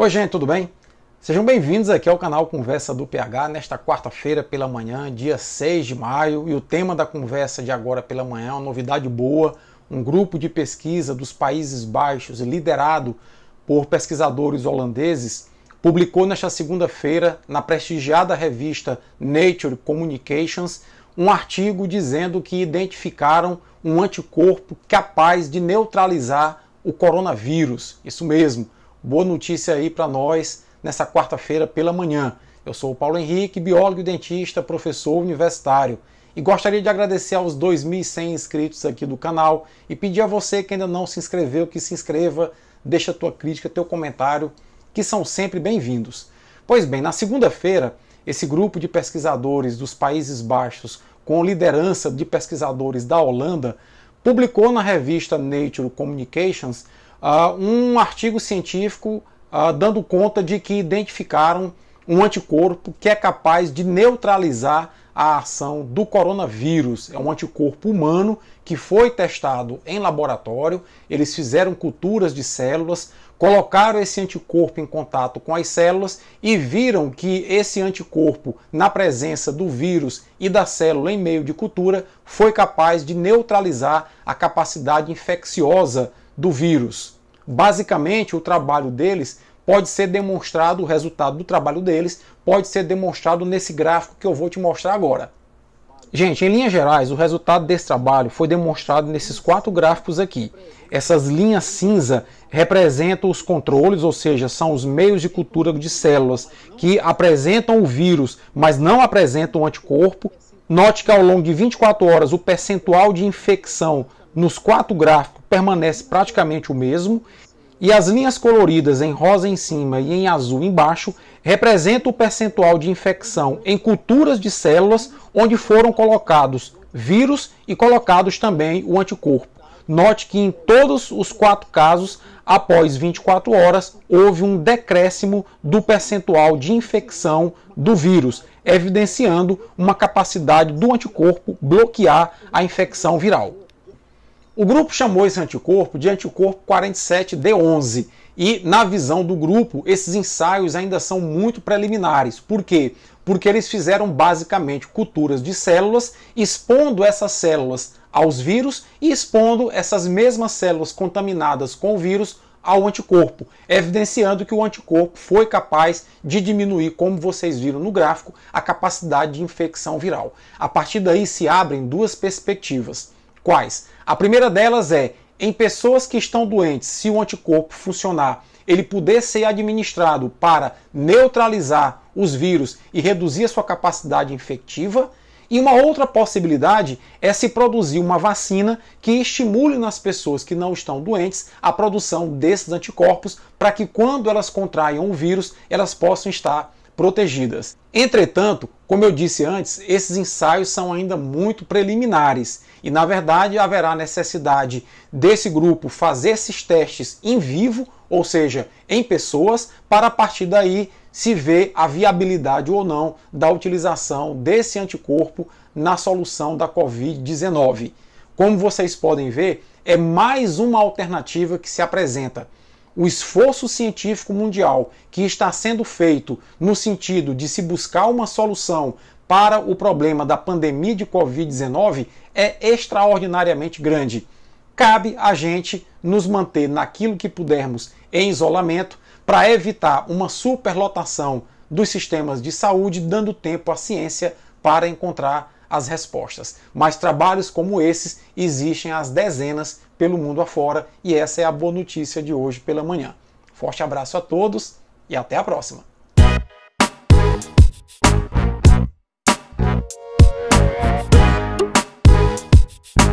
Oi, gente, tudo bem? Sejam bem-vindos aqui ao canal Conversa do PH nesta quarta-feira pela manhã, dia 6 de maio, e o tema da conversa de agora pela manhã é uma novidade boa, um grupo de pesquisa dos Países Baixos, liderado por pesquisadores holandeses, publicou nesta segunda-feira na prestigiada revista Nature Communications um artigo dizendo que identificaram um anticorpo capaz de neutralizar o coronavírus. Isso mesmo boa notícia aí para nós nessa quarta-feira pela manhã. Eu sou o Paulo Henrique, biólogo e dentista, professor universitário. E gostaria de agradecer aos 2.100 inscritos aqui do canal e pedir a você que ainda não se inscreveu que se inscreva, deixa tua crítica, teu comentário, que são sempre bem-vindos. Pois bem, na segunda-feira, esse grupo de pesquisadores dos Países Baixos, com liderança de pesquisadores da Holanda, publicou na revista Nature Communications uh, um artigo científico uh, dando conta de que identificaram um anticorpo que é capaz de neutralizar a ação do coronavírus. É um anticorpo humano que foi testado em laboratório. Eles fizeram culturas de células, colocaram esse anticorpo em contato com as células e viram que esse anticorpo, na presença do vírus e da célula em meio de cultura, foi capaz de neutralizar a capacidade infecciosa do vírus. Basicamente, o trabalho deles pode ser demonstrado, o resultado do trabalho deles pode ser demonstrado nesse gráfico que eu vou te mostrar agora. Gente, em linhas gerais, o resultado desse trabalho foi demonstrado nesses quatro gráficos aqui. Essas linhas cinza representam os controles, ou seja, são os meios de cultura de células que apresentam o vírus, mas não apresentam o anticorpo. Note que ao longo de 24 horas o percentual de infecção nos quatro gráficos permanece praticamente o mesmo e as linhas coloridas em rosa em cima e em azul embaixo representam o percentual de infecção em culturas de células onde foram colocados vírus e colocados também o anticorpo. Note que em todos os quatro casos, após 24 horas, houve um decréscimo do percentual de infecção do vírus, evidenciando uma capacidade do anticorpo bloquear a infecção viral. O grupo chamou esse anticorpo de anticorpo 47D11 e, na visão do grupo, esses ensaios ainda são muito preliminares. Por quê? Porque eles fizeram basicamente culturas de células, expondo essas células aos vírus e expondo essas mesmas células contaminadas com o vírus ao anticorpo, evidenciando que o anticorpo foi capaz de diminuir, como vocês viram no gráfico, a capacidade de infecção viral. A partir daí se abrem duas perspectivas. Quais? A primeira delas é em pessoas que estão doentes, se o anticorpo funcionar, ele poder ser administrado para neutralizar os vírus e reduzir a sua capacidade infectiva. E uma outra possibilidade é se produzir uma vacina que estimule nas pessoas que não estão doentes a produção desses anticorpos para que quando elas contraiam o vírus, elas possam estar protegidas. Entretanto, como eu disse antes, esses ensaios são ainda muito preliminares e, na verdade, haverá necessidade desse grupo fazer esses testes em vivo, ou seja, em pessoas, para a partir daí se ver a viabilidade ou não da utilização desse anticorpo na solução da Covid-19. Como vocês podem ver, é mais uma alternativa que se apresenta o esforço científico mundial que está sendo feito no sentido de se buscar uma solução para o problema da pandemia de Covid-19 é extraordinariamente grande. Cabe a gente nos manter naquilo que pudermos em isolamento para evitar uma superlotação dos sistemas de saúde, dando tempo à ciência para encontrar as respostas. Mas trabalhos como esses existem às dezenas pelo mundo afora e essa é a boa notícia de hoje pela manhã. Forte abraço a todos e até a próxima!